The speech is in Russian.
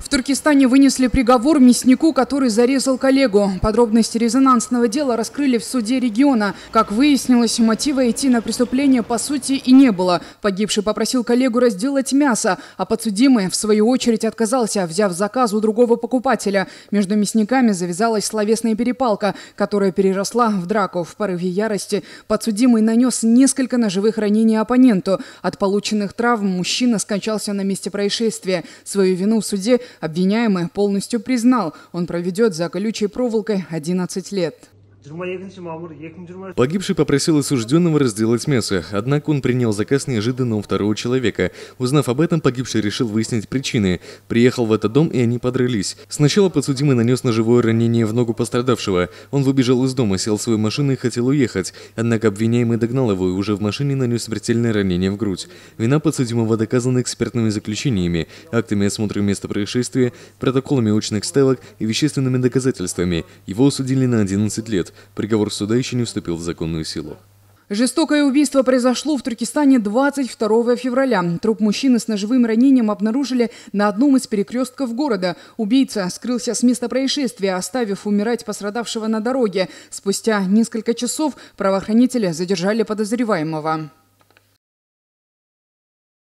В Туркестане вынесли приговор мяснику, который зарезал коллегу. Подробности резонансного дела раскрыли в суде региона. Как выяснилось, мотива идти на преступление по сути и не было. Погибший попросил коллегу разделать мясо, а подсудимый в свою очередь отказался, взяв заказ у другого покупателя. Между мясниками завязалась словесная перепалка, которая переросла в драку. В порыве ярости подсудимый нанес несколько ножевых ранений оппоненту. От полученных травм мужчина скончался на месте происшествия. Свою вину в суде обвиняемый полностью признал, он проведет за колючей проволокой 11 лет. Погибший попросил осужденного разделать мясо, однако он принял заказ неожиданно у второго человека. Узнав об этом, погибший решил выяснить причины. Приехал в этот дом, и они подрались. Сначала подсудимый нанес ножевое ранение в ногу пострадавшего. Он выбежал из дома, сел в свою машину и хотел уехать. Однако обвиняемый догнал его и уже в машине нанес смертельное ранение в грудь. Вина подсудимого доказана экспертными заключениями, актами осмотра места происшествия, протоколами очных ставок и вещественными доказательствами. Его осудили на 11 лет. Приговор суда еще не вступил в законную силу. Жестокое убийство произошло в Туркестане 22 февраля. Труп мужчины с ножевым ранением обнаружили на одном из перекрестков города. Убийца скрылся с места происшествия, оставив умирать пострадавшего на дороге. Спустя несколько часов правоохранители задержали подозреваемого.